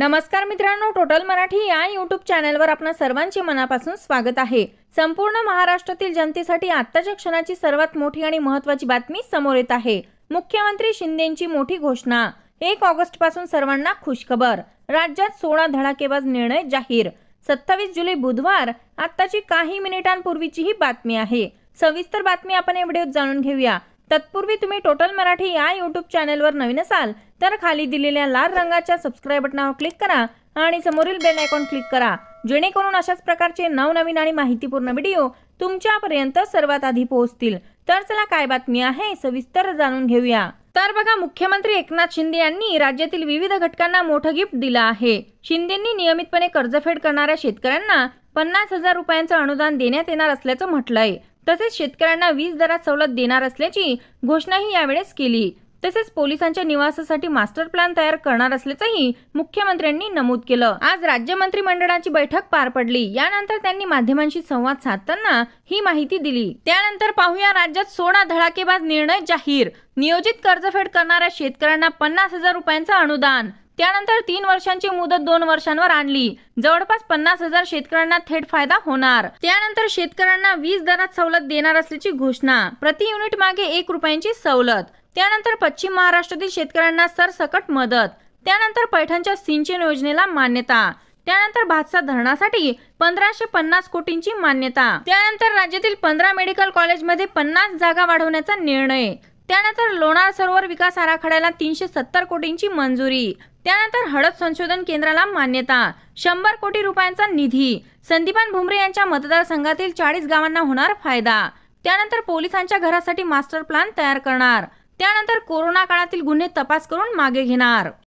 नमस्कार मित्रांनो टोटल मराठी या यूट्यूब चॅनलवर आपणा सर्वांचे मनापासून स्वागत आहे संपूर्ण महाराष्ट्रातील जनतेसाठी आत्ताच्या क्षणाची सर्वात मोठी आणि महत्त्वाची बातमी समोर येत आहे मुख्यमंत्री शिंदेची मोठी घोषणा एक ऑगस्ट पासून सर्वांना खुशखबर राज्यात सोळा धडाकेबाज निर्णय जाहीर सत्तावीस जुलै बुधवार आत्ताची काही मिनिटांपूर्वीची ही बातमी आहे सविस्तर बातमी आपण या जाणून घेऊया तत्पूर्वी तुम्ही टोटल मराठी या यूट्यूब चॅनलवर नवीन असाल तर खाली दिलेल्या लाल रंगाच्या सबस्क्राईब बटनावर क्लिक करा आणि समोरील बेल आयकॉन क्लिक करा जेणेकरून अशाच प्रकारचे नवनवीन आणि माहितीपूर्ण व्हिडिओ तुमच्यापर्यंत सर्वात आधी पोहोचतील तर चला काय बातमी आहे सविस्तर जाणून घेऊया तर बघा मुख्यमंत्री एकनाथ शिंदे यांनी राज्यातील विविध घटकांना मोठं गिफ्ट दिलं आहे शिंदेंनी नियमितपणे कर्जफेड करणाऱ्या शेतकऱ्यांना पन्नास हजार रुपयांचं अनुदान देण्यात येणार असल्याचं म्हटलंय तसेच शेतकऱ्यांना वीज दरात सवलत देणार असल्याची घोषणाही यावेळेस केली तसेच पोलिसांच्या निवासासाठी मास्टर प्लॅन तयार करणार असल्याचंही मुख्यमंत्र्यांनी नमूद केलं आज राज्य मंत्रिमंडळाची बैठक पार पडली यानंतर त्यांनी माध्यमांशी संवाद साधताना ही माहिती दिली त्यानंतर पाहूया राज्यात सोळा धडाकेबाज निर्णय जाहीर नियोजित कर्जफेड करणाऱ्या शेतकऱ्यांना पन्नास हजार रुपयांचं अनुदान त्यानंतर तीन वर्षांची मुदत दोन वर्षांवर आणली जवळपास पन्नास हजार शेतकऱ्यांना थेट फायदा होणार त्यानंतर शेतकऱ्यांना वीज दरात सवलत देणार असल्याची घोषणा प्रति युनिट मागे एक रुपयांची सवलत त्यानंतर पश्चिम महाराष्ट्रातील शेतकऱ्यांना सरसकट मदत त्यानंतर पैठणच्या सिंचन योजनेला मान्यता त्यानंतर भातसा धरणासाठी पंधराशे पन्नास कोटींची मान्यता त्यानंतर राज्यातील पंधरा मेडिकल कॉलेजमध्ये पन्नास जागा वाढवण्याचा निर्णय त्यानंतर लोणार सरोवर विकास आराखड्याला तीनशे सत्तर कोटींची मंजुरी त्यानंतर हळद संशोधन केंद्राला मान्यता शंभर कोटी रुपयांचा निधी संदीपान भुमरे यांच्या मतदारसंघातील चाळीस गावांना होणार फायदा त्यानंतर पोलिसांच्या घरासाठी मास्टर प्लॅन तयार करणार त्यानंतर कोरोना काळातील गुन्हे तपास करून मागे घेणार